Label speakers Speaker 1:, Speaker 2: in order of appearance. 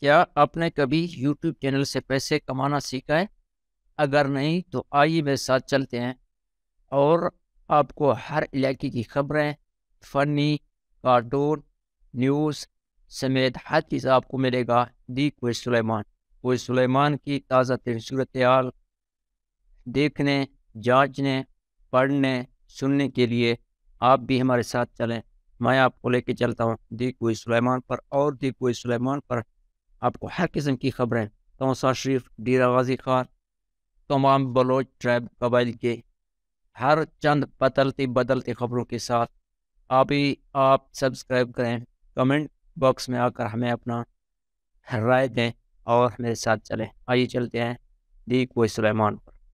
Speaker 1: क्या आपने कभी यूट्यूब चैनल से पैसे कमाना सीखा है अगर नहीं तो आइए मेरे साथ चलते हैं और आपको हर इलाके की खबरें फनी कार्टून न्यूज़ समेत हर चीज़ आपको मिलेगा दी कोई सुलेमान कोई सुलेमान की ताज़ा तरीन सूरत देखने जांचने पढ़ने सुनने के लिए आप भी हमारे साथ चलें मैं आपको लेके चलता हूँ दी कोई सुलेमान पर और दी कोई सुलेमान पर आपको हर किस्म की खबरें तोसा शरीफ डेरा गाजी खान तमाम बलोच ट्रैब कबाइल के हर चंद बदलती बदलती खबरों के साथ आप ही आप सब्सक्राइब करें कमेंट बॉक्स में आकर हमें अपना राय दें और मेरे साथ चलें आइए चलते हैं दी कोई सुलेमान पर